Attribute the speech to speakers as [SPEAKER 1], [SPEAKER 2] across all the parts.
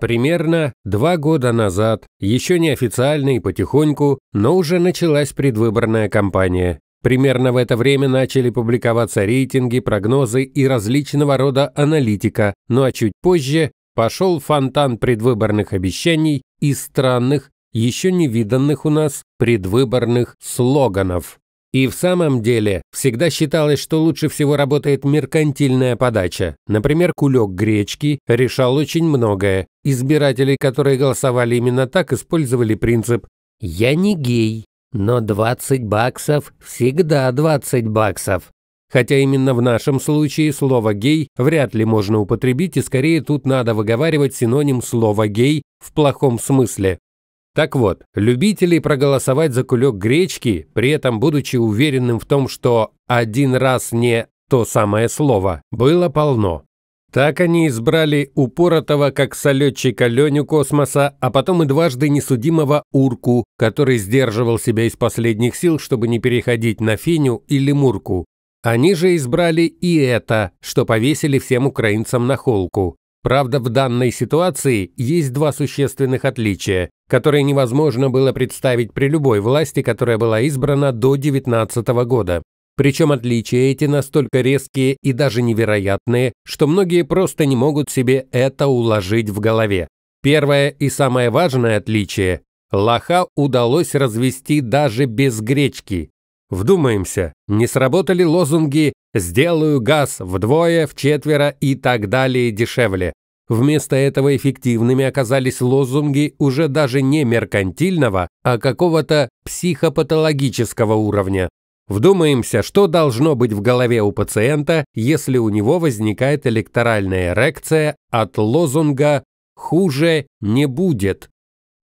[SPEAKER 1] Примерно два года назад, еще неофициально и потихоньку, но уже началась предвыборная кампания. Примерно в это время начали публиковаться рейтинги, прогнозы и различного рода аналитика, ну а чуть позже пошел фонтан предвыборных обещаний и странных, еще не виданных у нас предвыборных слоганов. И в самом деле всегда считалось, что лучше всего работает меркантильная подача. Например, кулек гречки решал очень многое. Избиратели, которые голосовали именно так, использовали принцип «я не гей, но 20 баксов всегда 20 баксов». Хотя именно в нашем случае слово «гей» вряд ли можно употребить, и скорее тут надо выговаривать синоним слова «гей» в плохом смысле. Так вот, любителей проголосовать за кулек гречки, при этом будучи уверенным в том, что «один раз не то самое слово», было полно. Так они избрали упоротого, как солетчика Леню Космоса, а потом и дважды несудимого Урку, который сдерживал себя из последних сил, чтобы не переходить на Феню или Мурку. Они же избрали и это, что повесили всем украинцам на холку. Правда, в данной ситуации есть два существенных отличия которые невозможно было представить при любой власти, которая была избрана до 19 года. Причем отличия эти настолько резкие и даже невероятные, что многие просто не могут себе это уложить в голове. Первое и самое важное отличие – лоха удалось развести даже без гречки. Вдумаемся, не сработали лозунги «сделаю газ вдвое, вчетверо и так далее дешевле». Вместо этого эффективными оказались лозунги уже даже не меркантильного, а какого-то психопатологического уровня. Вдумаемся, что должно быть в голове у пациента, если у него возникает электоральная эрекция от лозунга «хуже не будет».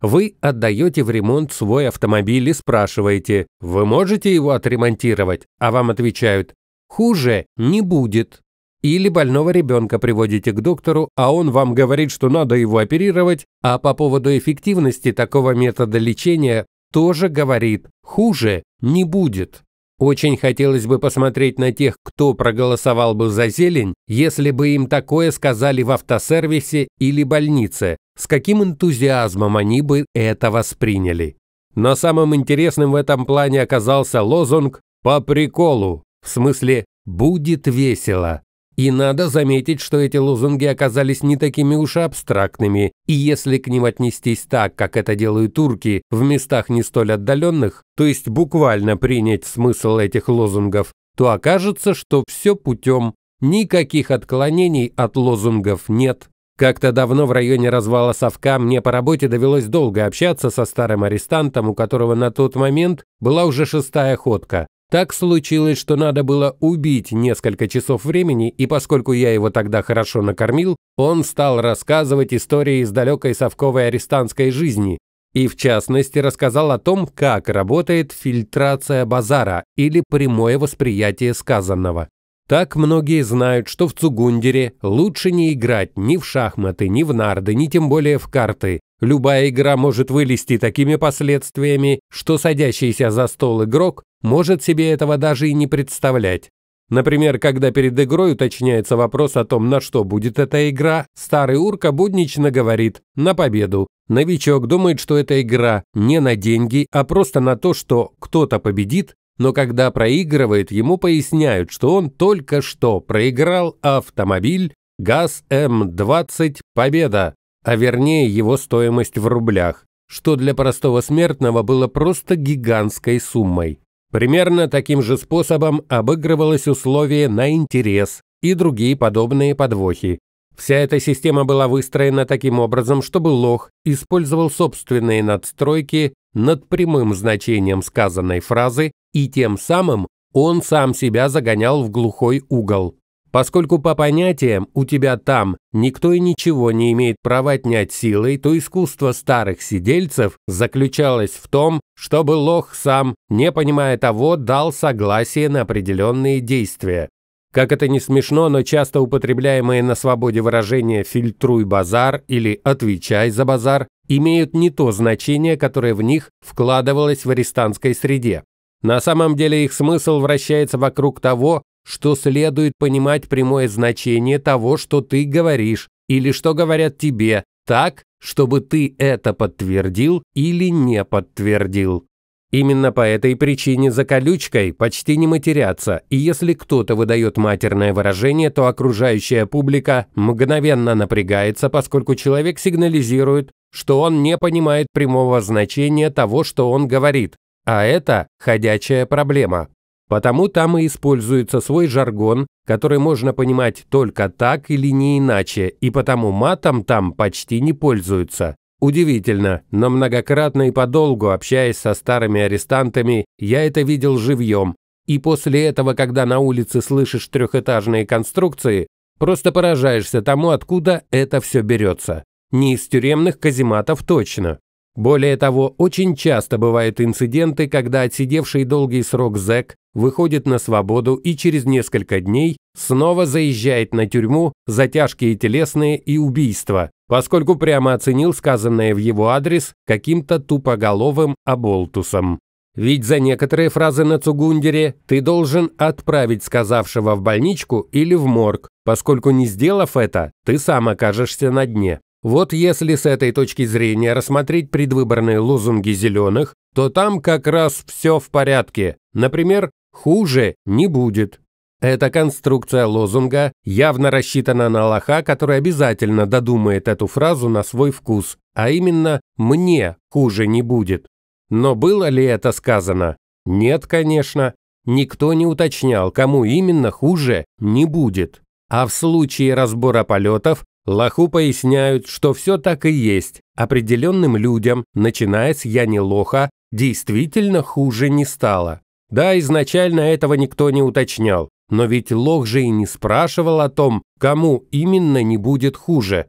[SPEAKER 1] Вы отдаете в ремонт свой автомобиль и спрашиваете, вы можете его отремонтировать? А вам отвечают, хуже не будет. Или больного ребенка приводите к доктору, а он вам говорит, что надо его оперировать, а по поводу эффективности такого метода лечения тоже говорит «хуже не будет». Очень хотелось бы посмотреть на тех, кто проголосовал бы за зелень, если бы им такое сказали в автосервисе или больнице, с каким энтузиазмом они бы это восприняли. Но самым интересным в этом плане оказался лозунг «по приколу», в смысле «будет весело». И надо заметить, что эти лозунги оказались не такими уж и абстрактными, и если к ним отнестись так, как это делают турки в местах не столь отдаленных, то есть буквально принять смысл этих лозунгов, то окажется, что все путем, никаких отклонений от лозунгов нет. Как-то давно в районе развала Совка мне по работе довелось долго общаться со старым арестантом, у которого на тот момент была уже шестая ходка. Так случилось, что надо было убить несколько часов времени, и поскольку я его тогда хорошо накормил, он стал рассказывать истории из далекой совковой арестантской жизни, и в частности рассказал о том, как работает фильтрация базара или прямое восприятие сказанного. Так многие знают, что в Цугундере лучше не играть ни в шахматы, ни в нарды, ни тем более в карты. Любая игра может вылезти такими последствиями, что садящийся за стол игрок может себе этого даже и не представлять. Например, когда перед игрой уточняется вопрос о том, на что будет эта игра, старый урка буднично говорит «на победу». Новичок думает, что эта игра не на деньги, а просто на то, что кто-то победит, но когда проигрывает, ему поясняют, что он только что проиграл автомобиль ГАЗ-М20 «Победа», а вернее его стоимость в рублях, что для простого смертного было просто гигантской суммой. Примерно таким же способом обыгрывалось условие на интерес и другие подобные подвохи. Вся эта система была выстроена таким образом, чтобы лох использовал собственные надстройки над прямым значением сказанной фразы, и тем самым он сам себя загонял в глухой угол. Поскольку по понятиям у тебя там никто и ничего не имеет права отнять силой, то искусство старых сидельцев заключалось в том, чтобы лох сам, не понимая того, дал согласие на определенные действия. Как это не смешно, но часто употребляемые на свободе выражения «фильтруй базар» или «отвечай за базар» имеют не то значение, которое в них вкладывалось в арестантской среде. На самом деле их смысл вращается вокруг того, что следует понимать прямое значение того, что ты говоришь, или что говорят тебе, так, чтобы ты это подтвердил или не подтвердил. Именно по этой причине за колючкой почти не матерятся, и если кто-то выдает матерное выражение, то окружающая публика мгновенно напрягается, поскольку человек сигнализирует, что он не понимает прямого значения того, что он говорит. А это ходячая проблема, Потому там и используется свой жаргон, который можно понимать только так или не иначе, и потому матом там почти не пользуются. Удивительно, но многократно и подолгу, общаясь со старыми арестантами, я это видел живьем. И после этого, когда на улице слышишь трехэтажные конструкции, просто поражаешься тому, откуда это все берется. Не из тюремных казематов точно. Более того, очень часто бывают инциденты, когда отсидевший долгий срок зэк выходит на свободу и через несколько дней снова заезжает на тюрьму за тяжкие телесные и убийства, поскольку прямо оценил сказанное в его адрес каким-то тупоголовым оболтусом. Ведь за некоторые фразы на Цугундере ты должен отправить сказавшего в больничку или в морг, поскольку не сделав это, ты сам окажешься на дне. Вот если с этой точки зрения рассмотреть предвыборные лозунги зеленых, то там как раз все в порядке. Например, Хуже не будет. Эта конструкция лозунга явно рассчитана на лоха, который обязательно додумает эту фразу на свой вкус, а именно «мне хуже не будет». Но было ли это сказано? Нет, конечно. Никто не уточнял, кому именно хуже не будет. А в случае разбора полетов лоху поясняют, что все так и есть. Определенным людям, начиная с Яни Лоха, действительно хуже не стало. Да, изначально этого никто не уточнял, но ведь Лох же и не спрашивал о том, кому именно не будет хуже.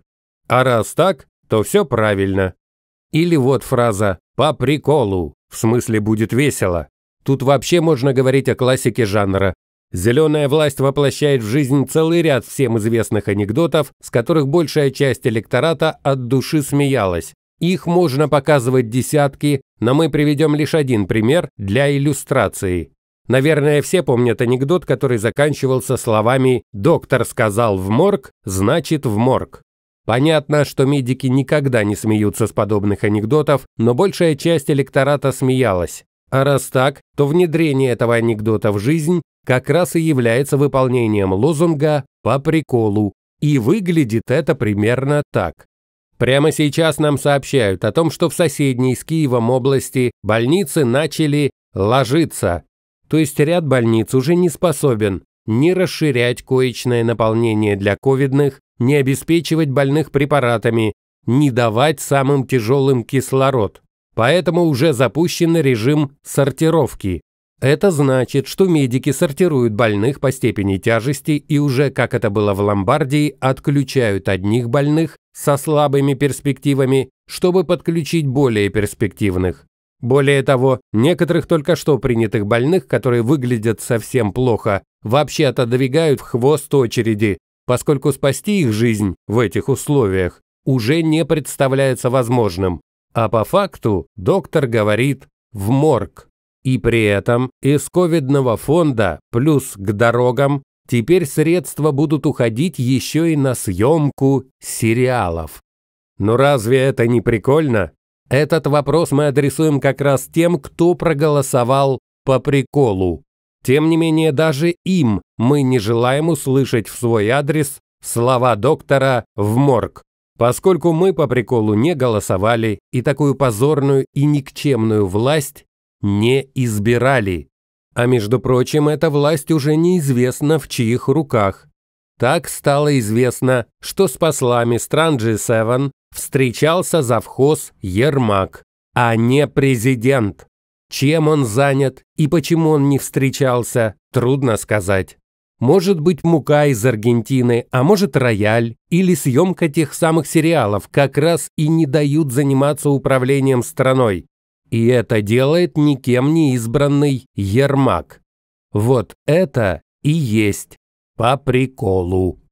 [SPEAKER 1] А раз так, то все правильно. Или вот фраза «по приколу», в смысле «будет весело». Тут вообще можно говорить о классике жанра. «Зеленая власть» воплощает в жизнь целый ряд всем известных анекдотов, с которых большая часть электората от души смеялась, их можно показывать десятки, но мы приведем лишь один пример для иллюстрации. Наверное, все помнят анекдот, который заканчивался словами «доктор сказал в морг, значит в морг». Понятно, что медики никогда не смеются с подобных анекдотов, но большая часть электората смеялась. А раз так, то внедрение этого анекдота в жизнь как раз и является выполнением лозунга «по приколу». И выглядит это примерно так. Прямо сейчас нам сообщают о том, что в соседней с Киевом области больницы начали ложиться. То есть ряд больниц уже не способен ни расширять коечное наполнение для ковидных, ни обеспечивать больных препаратами, ни давать самым тяжелым кислород. Поэтому уже запущен режим сортировки. Это значит, что медики сортируют больных по степени тяжести и уже, как это было в Ломбардии, отключают одних больных со слабыми перспективами, чтобы подключить более перспективных. Более того, некоторых только что принятых больных, которые выглядят совсем плохо, вообще отодвигают в хвост очереди, поскольку спасти их жизнь в этих условиях уже не представляется возможным. А по факту доктор говорит «в морг». И при этом из ковидного фонда плюс к дорогам теперь средства будут уходить еще и на съемку сериалов. Но разве это не прикольно? Этот вопрос мы адресуем как раз тем, кто проголосовал по приколу. Тем не менее, даже им мы не желаем услышать в свой адрес слова доктора в морг, поскольку мы по приколу не голосовали и такую позорную и никчемную власть не избирали. А между прочим, эта власть уже неизвестна в чьих руках. Так стало известно, что с послами стран g встречался завхоз Ермак, а не президент. Чем он занят и почему он не встречался, трудно сказать. Может быть, мука из Аргентины, а может, рояль или съемка тех самых сериалов как раз и не дают заниматься управлением страной. И это делает никем не избранный Ермак. Вот это и есть по приколу.